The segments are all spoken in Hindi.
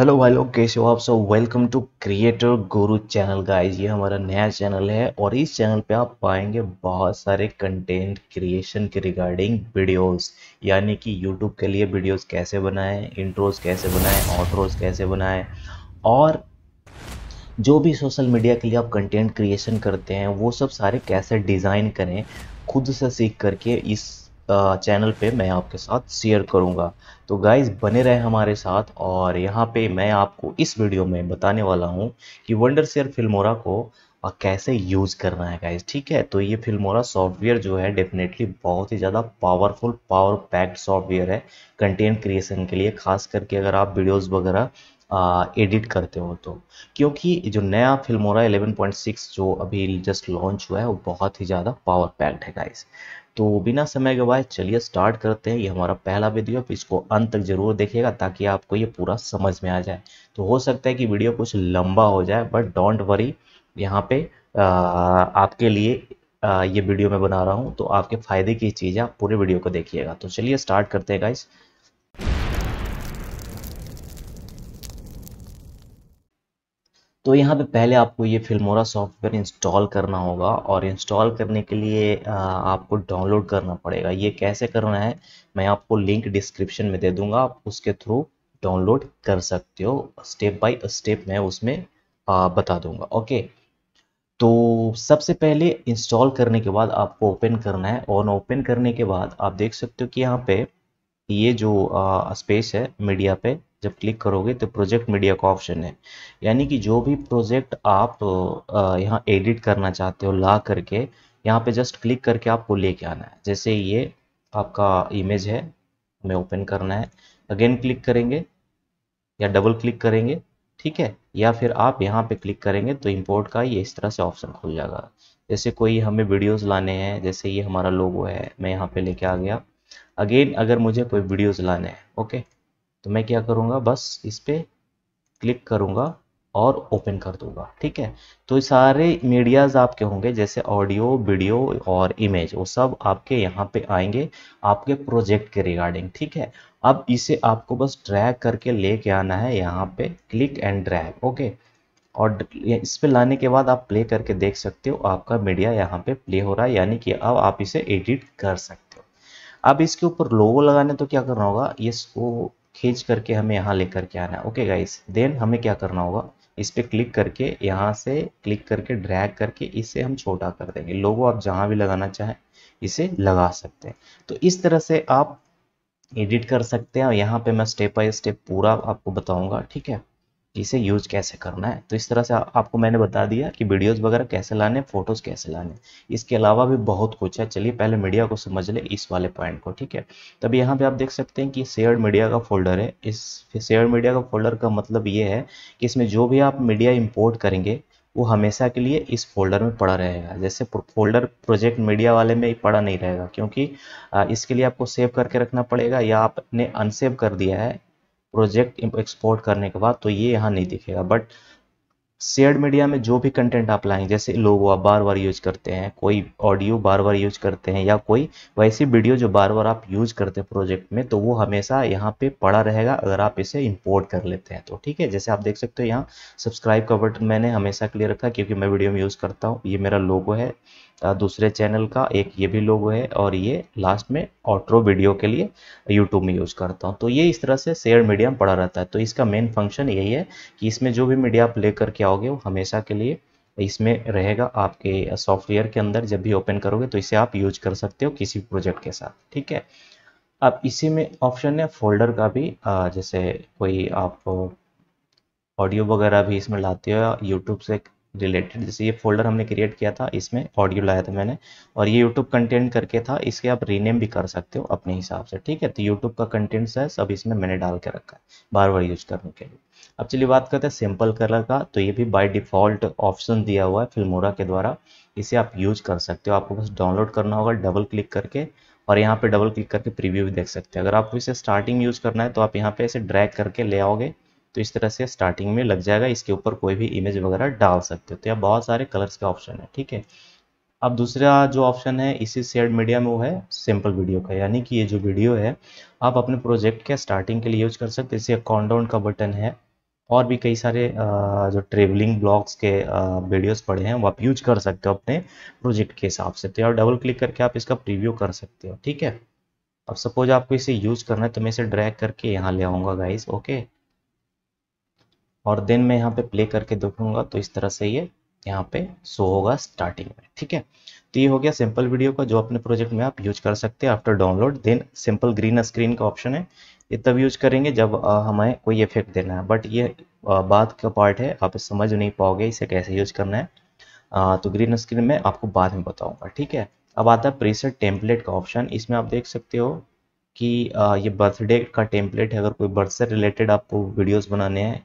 हेलो भाई लोग कैसे हो आप सब welcome to creator guru channel guys ये हमारा नया चैनल है और इस चैनल पे आप पाएंगे बहुत सारे कंटेंट क्रिएशन के रिगार्डिंग वीडियोस यानी कि यूट्यूब के लिए वीडियोस कैसे बनाएं इंट्रोज कैसे बनाएं आउट्रोज कैसे बनाएं और जो भी सोशल मीडिया के लिए आप कंटेंट क्रिएशन करते हैं वो सब सारे कैसे डिज़ाइन करें खुद से सीख करके इस चैनल पे मैं आपके साथ शेयर करूंगा तो गाइज बने रहे हमारे साथ और यहाँ पे मैं आपको इस वीडियो में बताने वाला हूँ कि वंडर शेयर फिल्मोरा को और कैसे यूज़ करना है गाइज ठीक है तो ये फिल्मोरा सॉफ्टवेयर जो है डेफिनेटली बहुत ही ज़्यादा पावरफुल पावर पैक्ड सॉफ्टवेयर है कंटेंट क्रिएशन के लिए खास करके अगर आप वीडियोस वगैरह एडिट करते हो तो क्योंकि जो नया फिल्मोरा 11.6 जो अभी जस्ट लॉन्च हुआ है वो बहुत ही ज़्यादा पावर पैक्ड है गाइज तो बिना समय गवाए चलिए स्टार्ट करते हैं ये हमारा पहला वीडियो तो इसको अंत तक जरूर देखिएगा ताकि आपको ये पूरा समझ में आ जाए तो हो सकता है कि वीडियो कुछ लंबा हो जाए बट डोंट वरी यहाँ पे आ, आपके लिए आ, ये वीडियो मैं बना रहा हूँ तो आपके फ़ायदे की चीज़ आप पूरे वीडियो को देखिएगा तो चलिए स्टार्ट करते हैं गाइस तो यहाँ पे पहले आपको ये फिल्मोरा सॉफ्टवेयर इंस्टॉल करना होगा और इंस्टॉल करने के लिए आपको डाउनलोड करना पड़ेगा ये कैसे करना है मैं आपको लिंक डिस्क्रिप्शन में दे दूँगा आप उसके थ्रू डाउनलोड कर सकते हो स्टेप बाय स्टेप मैं उसमें बता दूँगा ओके तो सबसे पहले इंस्टॉल करने के बाद आपको ओपन करना है और ओपन करने के बाद आप देख सकते हो कि यहाँ पे ये जो स्पेस है मीडिया पे जब क्लिक करोगे तो प्रोजेक्ट मीडिया का ऑप्शन है यानी कि जो भी प्रोजेक्ट आप यहाँ एडिट करना चाहते हो ला करके यहाँ पे जस्ट क्लिक करके आपको लेके आना है जैसे ये आपका इमेज है हमें ओपन करना है अगेन क्लिक करेंगे या डबल क्लिक करेंगे ठीक है या फिर आप यहाँ पे क्लिक करेंगे तो इंपोर्ट का ये इस तरह से ऑप्शन खुल जाएगा जैसे कोई हमें वीडियोस लाने हैं जैसे ये हमारा लोगो है मैं यहाँ पे लेके आ गया अगेन अगर मुझे कोई वीडियोस लाने हैं ओके तो मैं क्या करूँगा बस इस पर क्लिक करूँगा और ओपन कर दूंगा ठीक है तो सारे मीडियाज़ आपके होंगे जैसे ऑडियो वीडियो और इमेज वो सब आपके यहाँ पे आएंगे आपके प्रोजेक्ट के रिगार्डिंग ठीक है अब इसे आपको बस ड्रैग करके लेके आना है यहाँ पे क्लिक एंड ड्रैग ओके और इस पे लाने के बाद आप प्ले करके देख सकते हो आपका मीडिया यहाँ पे प्ले हो रहा है यानी कि अब आप इसे एडिट कर सकते हो अब इसके ऊपर लोगो लगाने तो क्या करना होगा इसको खींच करके हमें यहाँ लेकर के आना है ओके गाइस देन हमें क्या करना होगा इस पर क्लिक करके यहाँ से क्लिक करके ड्रैग करके इसे हम छोटा कर देंगे लोगो आप जहाँ भी लगाना चाहें इसे लगा सकते हैं तो इस तरह से आप एडिट कर सकते हैं और यहाँ पे मैं स्टेप बाय स्टेप पूरा आपको बताऊंगा ठीक है इसे यूज कैसे करना है तो इस तरह से आ, आपको मैंने बता दिया कि वीडियोस वगैरह कैसे लाने फोटोज कैसे लाने इसके अलावा भी बहुत कुछ है चलिए पहले मीडिया को समझ ले इस वाले पॉइंट को ठीक है तब यहाँ पे आप देख सकते हैं कि शेयर मीडिया का फोल्डर है इस शेयर मीडिया का फोल्डर का मतलब ये है कि इसमें जो भी आप मीडिया इम्पोर्ट करेंगे वो हमेशा के लिए इस फोल्डर में पड़ा रहेगा जैसे फोल्डर प्रोजेक्ट मीडिया वाले में पड़ा नहीं रहेगा क्योंकि इसके लिए आपको सेव करके रखना पड़ेगा या आपने अनसेव कर दिया है प्रोजेक्ट एक्सपोर्ट करने के बाद तो ये यहाँ नहीं दिखेगा बट शेयर्ड मीडिया में जो भी कंटेंट आप लाएंगे जैसे लोगो आप बार बार यूज करते हैं कोई ऑडियो बार बार यूज करते हैं या कोई वैसी वीडियो जो बार बार आप यूज करते हैं प्रोजेक्ट में तो वो हमेशा यहाँ पे पड़ा रहेगा अगर आप इसे इंपोर्ट कर लेते हैं तो ठीक है जैसे आप देख सकते हो यहाँ सब्सक्राइब का बटन मैंने हमेशा क्लियर रखा क्योंकि मैं वीडियो में यूज़ करता हूँ ये मेरा लोगो है दूसरे चैनल का एक ये भी लोगो है और ये लास्ट में ऑट्रो वीडियो के लिए यूट्यूब में यूज़ करता हूँ तो ये इस तरह से शेयर मीडिया पड़ा रहता है तो इसका मेन फंक्शन यही है कि इसमें जो भी मीडिया आप ले करके आओगे वो हमेशा के लिए इसमें रहेगा आपके सॉफ्टवेयर के अंदर जब भी ओपन करोगे तो इसे आप यूज कर सकते हो किसी प्रोजेक्ट के साथ ठीक है अब इसी में ऑप्शन है फोल्डर का भी जैसे कोई आप ऑडियो वगैरह भी इसमें लाते हो या यूट्यूब से रिलेटेड जैसे ये फोल्डर हमने क्रिएट किया था इसमें ऑडियो लाया था मैंने और ये यूट्यूब कंटेंट करके था इसके आप रीनेम भी कर सकते हो अपने हिसाब से ठीक है तो यूट्यूब का कंटेंट्स है सब इसमें मैंने डाल के रखा है बार बार यूज करने के लिए अब चलिए बात करते हैं सिंपल कलर का तो ये भी बाय डिफॉल्ट ऑप्शन दिया हुआ है फिल्मोरा के द्वारा इसे आप यूज कर सकते हो आपको बस डाउनलोड करना होगा डबल क्लिक करके और यहाँ पे डबल क्लिक करके प्रीव्यू भी देख सकते हैं अगर आपको इसे स्टार्टिंग यूज करना है तो आप यहाँ पे इसे ड्रैग करके ले आओगे तो इस तरह से स्टार्टिंग में लग जाएगा इसके ऊपर कोई भी इमेज वगैरह डाल सकते हो तो यहाँ बहुत सारे कलर्स के ऑप्शन है ठीक है अब दूसरा जो ऑप्शन है इसी शेयर मीडिया में वो है सिंपल वीडियो का यानी कि ये जो वीडियो है आप अपने प्रोजेक्ट के स्टार्टिंग के लिए यूज कर सकते हैं जैसे कॉन्डाउन का बटन है और भी कई सारे जो ट्रेवलिंग ब्लॉग्स के वीडियोस पड़े हैं वो आप यूज कर सकते हो अपने प्रोजेक्ट के हिसाब से तो यार डबल क्लिक करके आप इसका प्रीव्यू कर सकते हो ठीक है अब सपोज आपको इसे यूज करना है तो मैं इसे ड्रैग करके यहाँ ले आऊँगा गाइस ओके और देन मैं यहाँ पे प्ले करके देखूंगा तो इस तरह से ये यहाँ पे शो होगा स्टार्टिंग में ठीक है तो ये हो गया सिंपल वीडियो का जो अपने प्रोजेक्ट में आप यूज कर सकते हैं after download then simple green screen का ऑप्शन है ये तब यूज करेंगे जब हमें कोई इफेक्ट देना है बट ये बाद का पार्ट है आप समझ नहीं पाओगे इसे कैसे यूज करना है तो ग्रीन स्क्रीन में आपको बाद में बताऊंगा ठीक है अब आता है प्रीसेट टेम्पलेट का ऑप्शन इसमें आप देख सकते हो कि ये बर्थडे का टेम्पलेट है अगर कोई बर्थ से रिलेटेड आपको वीडियोस बनाने हैं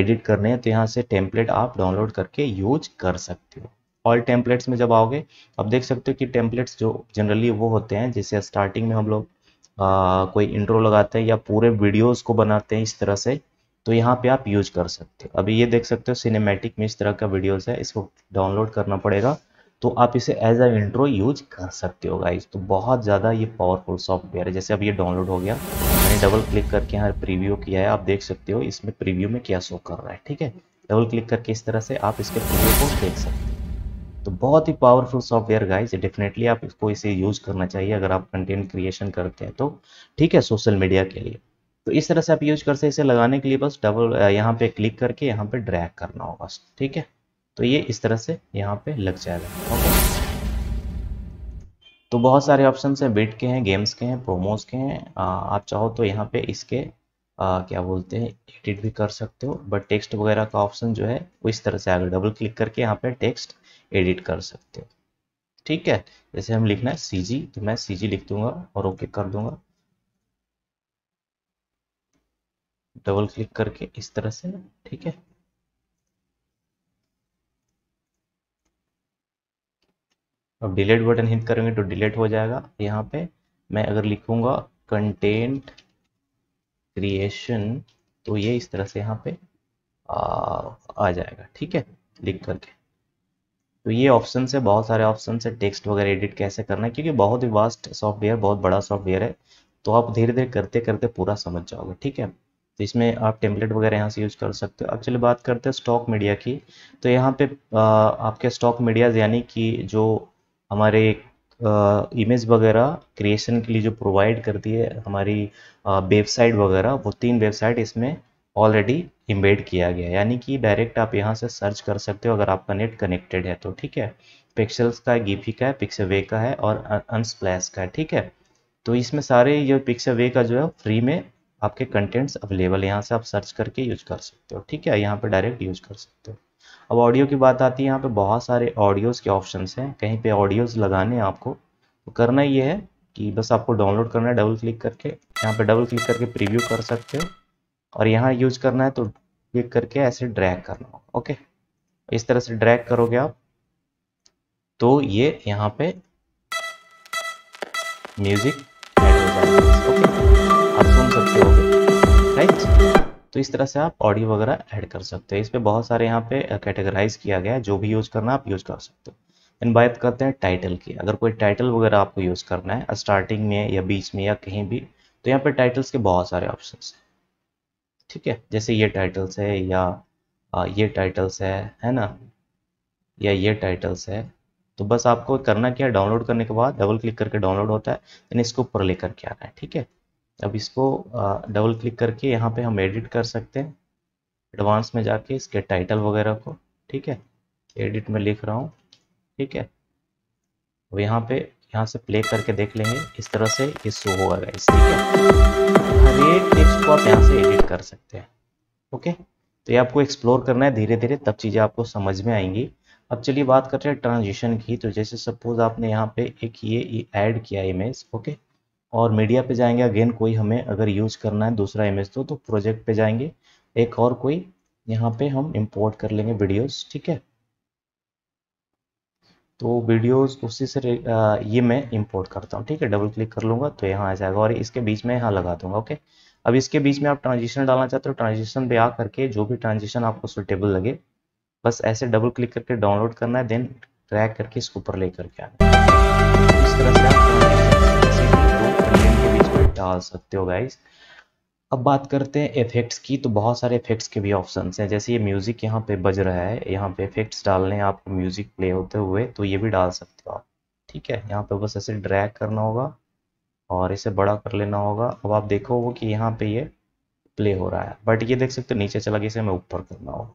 एडिट करने हैं तो यहाँ से टेम्पलेट आप डाउनलोड करके यूज कर सकते हो ऑल टेम्पलेट्स में जब आओगे अब देख सकते हो कि टेम्पलेट्स जो जनरली वो होते हैं जैसे स्टार्टिंग में हम लोग कोई इंट्रो लगाते हैं या पूरे वीडियोस को बनाते हैं इस तरह से तो यहाँ पे आप यूज कर सकते हो अभी ये देख सकते हो सिनेमेटिक में इस तरह का वीडियोस है इसको डाउनलोड करना पड़ेगा तो आप इसे एज अ इंट्रो यूज कर सकते हो गाइज तो बहुत ज़्यादा ये पावरफुल सॉफ्टवेयर है जैसे अब ये डाउनलोड हो गया मैंने डबल क्लिक करके यहाँ प्रीव्यू किया है आप देख सकते हो इसमें प्रीव्यू में क्या शो कर रहा है ठीक है डबल क्लिक करके इस तरह से आप इसके प्रीव्यू को देख सकते हो तो बहुत ही पावरफुल सॉफ्टवेयर गाइस डेफिनेटली आप इसको इसे यूज करना चाहिए अगर आप कंटेंट क्रिएशन करते हैं तो ठीक है सोशल मीडिया के लिए तो इस तरह से आप यूज कर सकते इसे लगाने के लिए बस डबल यहाँ पे क्लिक करके यहाँ पे ड्रैग करना होगा ठीक है तो ये इस तरह से यहाँ पे लग जाएगा ओके तो बहुत सारे ऑप्शन हैं बिट के हैं गेम्स के हैं प्रोमोज के हैं आप चाहो तो यहाँ पे इसके आ, क्या बोलते हैं एडिट भी कर सकते हो बट टेक्स्ट वगैरह का ऑप्शन जो है वो इस तरह से आगे डबल क्लिक करके यहाँ पे टेक्स्ट एडिट कर सकते हो ठीक है जैसे हम लिखना है सी तो मैं सी लिख दूंगा और ओके कर दूंगा डबल क्लिक करके इस तरह से ठीक है अब डिलीट बटन हिट करेंगे तो डिलीट हो जाएगा यहाँ पे मैं अगर लिखूंगा कंटेंट क्रिएशन तो ये इस तरह से यहाँ पे आ, आ जाएगा ठीक है लिख करके तो ये ऑप्शन है बहुत सारे ऑप्शन है टेक्स्ट वगैरह एडिट कैसे करना है क्योंकि बहुत ही वास्ट सॉफ्टवेयर बहुत बड़ा सॉफ्टवेयर है तो आप धीरे धीरे करते करते पूरा समझ जाओगे ठीक है तो इसमें आप टेम्पलेट वगैरह यहाँ से यूज कर सकते हो अब चलिए बात करते हैं स्टॉक मीडिया की तो यहाँ पे आ, आपके स्टॉक मीडिया यानी कि जो हमारे इमेज वगैरह क्रिएशन के लिए जो प्रोवाइड करती है हमारी वेबसाइट वगैरह वो तीन वेबसाइट इसमें ऑलरेडी इम्बेड किया गया है यानी कि डायरेक्ट आप यहाँ से सर्च कर सकते हो अगर आपका नेट कनेक्टेड है तो ठीक है पिक्सल्स का है गिफी का है पिक्सवे का है और अनस्प्लैश का है ठीक है तो इसमें सारे ये पिक्सवे का जो है फ्री में आपके कंटेंट्स अवेलेबल है यहाँ से आप सर्च करके यूज कर सकते हो ठीक है यहाँ पर डायरेक्ट यूज कर सकते हो अब ऑडियो की बात आती है यहाँ पे बहुत सारे ऑडियोज़ के ऑप्शंस हैं कहीं पे ऑडियोज़ लगाने हैं आपको तो करना ये है कि बस आपको डाउनलोड करना है डबल क्लिक करके यहाँ पे डबल क्लिक करके प्रीव्यू कर सकते हो और यहाँ यूज करना है तो क्लिक करके ऐसे ड्रैग करना होगा ओके इस तरह से ड्रैग करोगे आप तो ये यहाँ पे म्यूजिक ओके आप सुन सकते हो राइट तो इस तरह से आप ऑडियो वगैरह ऐड कर सकते हैं इस पर बहुत सारे यहाँ पे कैटेगराइज किया गया है जो भी यूज़ करना आप यूज़ कर सकते हो इन बात करते हैं टाइटल की अगर कोई टाइटल वगैरह आपको यूज़ करना है स्टार्टिंग में या बीच में या कहीं भी तो यहाँ पे टाइटल्स के बहुत सारे ऑप्शन हैं ठीक है जैसे ये टाइटल्स है या ये टाइटल्स है है ना या ये टाइटल्स है तो बस आपको करना क्या डाउनलोड करने के बाद डबल क्लिक करके डाउनलोड होता है इसके इसको ऊपर लेकर के आना है ठीक है अब इसको डबल क्लिक करके यहाँ पे हम एडिट कर सकते हैं एडवांस में जाके इसके टाइटल वगैरह को ठीक है एडिट में लिख रहा हूँ ठीक है अब यहाँ पे यहाँ से प्ले करके देख लेंगे इस तरह से ये शो होगा गाइस ठीक है हर एक टेक्स्ट को आप यहाँ से एडिट कर सकते हैं ओके तो ये आपको एक्सप्लोर करना है धीरे धीरे तब चीज़ें आपको समझ में आएंगी अब चलिए बात करते हैं ट्रांजिशन की तो जैसे सपोज आपने यहाँ पे एक ये ऐड किया इमेज ओके और मीडिया पे जाएंगे अगेन कोई हमें अगर यूज करना है दूसरा इमेज तो तो प्रोजेक्ट पे जाएंगे एक और कोई यहाँ पे हम इंपोर्ट कर लेंगे वीडियोस ठीक है तो वीडियोस उसी से ये मैं इंपोर्ट करता हूँ ठीक है डबल क्लिक कर लूंगा तो यहाँ आ जाएगा और इसके बीच में यहाँ लगा दूंगा ओके अब इसके बीच में आप ट्रांजिशन डालना चाहते हो ट्रांजिशन पे आ करके जो भी ट्रांजिशन आपको सुटेबल लगे बस ऐसे डबल क्लिक करके डाउनलोड करना है देन ट्रैक करके इसके ऊपर लेकर के आना डाल सकते हो गाइज अब बात करते हैं इफेक्ट्स की तो बहुत सारे इफेक्ट्स के भी ऑप्शन हैं जैसे ये म्यूज़िक यहाँ पे बज रहा है यहाँ पे इफेक्ट्स डालने हैं आपको म्यूज़िक प्ले होते हुए तो ये भी डाल सकते हो आप ठीक है यहाँ पे बस ऐसे ड्रैग करना होगा और इसे बड़ा कर लेना होगा अब आप देखोगे कि यहाँ पे ये प्ले हो रहा है बट ये देख सकते हो नीचे चला गया इसे मैं ऊपर करना होगा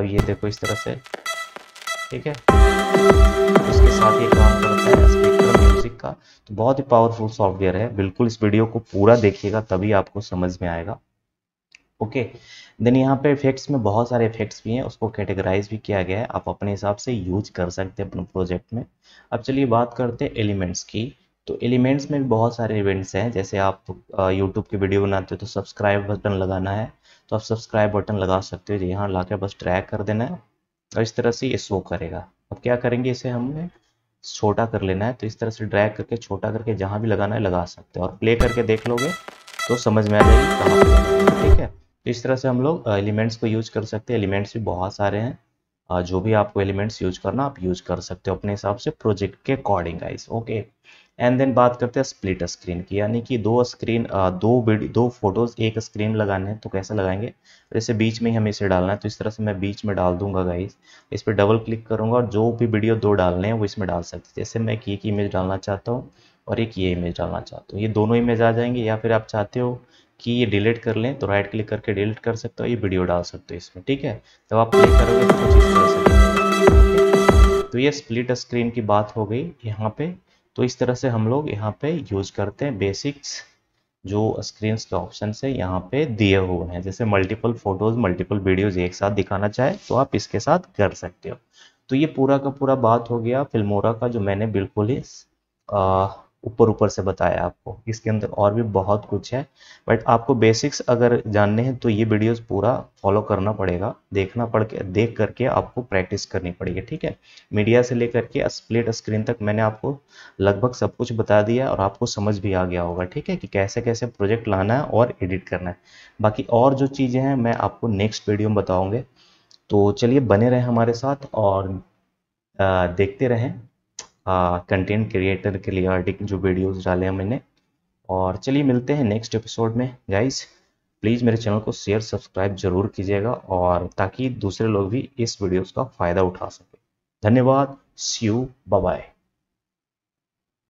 अब ये देखो इस तरह से ठीक है उसके साथ ये काम करता है स्पीकर म्यूजिक का तो बहुत ही पावरफुल सॉफ्टवेयर है बिल्कुल इस वीडियो को पूरा देखिएगा तभी आपको समझ में आएगा ओके देन यहाँ पे इफेक्ट्स में बहुत सारे इफेक्ट्स भी हैं उसको कैटेगराइज भी किया गया है आप अपने हिसाब से यूज कर सकते हैं अपने प्रोजेक्ट में अब चलिए बात करते हैं एलिमेंट्स की तो एलिमेंट्स में भी बहुत सारे इवेंट्स हैं जैसे आप यूट्यूब की वीडियो बनाते हो तो सब्सक्राइब बटन लगाना है तो आप सब्सक्राइब बटन लगा सकते हो यहाँ ला बस ट्रैक कर देना है और इस तरह से ये शो करेगा अब क्या करेंगे इसे हमने छोटा कर लेना है तो इस तरह से ड्रैग करके छोटा करके जहाँ भी लगाना है लगा सकते हैं और प्ले करके देख लोगे तो समझ में आ जाएगी कहाँ ठीक है तो इस तरह से हम लोग एलिमेंट्स को यूज कर सकते हैं एलिमेंट्स भी बहुत सारे हैं जो भी आपको एलिमेंट्स यूज करना आप यूज कर सकते हो अपने हिसाब से प्रोजेक्ट के अकॉर्डिंग आइज ओके एंड देन बात करते हैं स्प्लिट स्क्रीन की यानी कि दो स्क्रीन दो वीडियो दो फोटोज एक स्क्रीन लगाने हैं तो कैसे लगाएंगे जैसे तो बीच में ही हमें इसे डालना है तो इस तरह से मैं बीच में डाल दूंगा गाइस इस पर डबल क्लिक करूंगा और जो भी वीडियो दो डालने हैं वो इसमें डाल सकते हैं जैसे मैं एक इमेज डालना चाहता हूँ और एक ये इमेज डालना चाहता हूँ ये दोनों इमेज आ जाएंगे या फिर आप चाहते हो कि ये डिलीट कर लें तो राइट क्लिक करके डिलीट कर सकते हो ये वीडियो डाल सकते हो इसमें ठीक है जब तो आप क्लिक करोगे तो कुछ इस तरह से तो ये स्प्लिट स्क्रीन की बात हो गई यहाँ पे तो इस तरह से हम लोग यहाँ पे यूज करते हैं बेसिक्स जो स्क्रीन के ऑप्शन से यहाँ पे दिए हुए हैं जैसे मल्टीपल फोटोज मल्टीपल वीडियोज एक साथ दिखाना चाहे तो आप इसके साथ कर सकते हो तो ये पूरा का पूरा बात हो गया फिल्मोरा का जो मैंने बिल्कुल ही ऊपर ऊपर से बताया आपको इसके अंदर और भी बहुत कुछ है बट आपको बेसिक्स अगर जानने हैं तो ये वीडियोस पूरा फॉलो करना पड़ेगा देखना पड़ के देख करके आपको प्रैक्टिस करनी पड़ेगी ठीक है मीडिया से लेकर के स्प्लिट स्क्रीन तक मैंने आपको लगभग सब कुछ बता दिया और आपको समझ भी आ गया होगा ठीक है कि कैसे कैसे प्रोजेक्ट लाना है और एडिट करना है बाकी और जो चीज़ें हैं मैं आपको नेक्स्ट वीडियो में बताऊँगे तो चलिए बने रहें हमारे साथ और देखते रहें कंटेंट क्रिएटर के लिए जो वीडियोस डाले हैं मैंने और चलिए मिलते हैं नेक्स्ट एपिसोड में गाइस प्लीज़ मेरे चैनल को शेयर सब्सक्राइब जरूर कीजिएगा और ताकि दूसरे लोग भी इस वीडियोस का फ़ायदा उठा सकें धन्यवाद सी यू बाय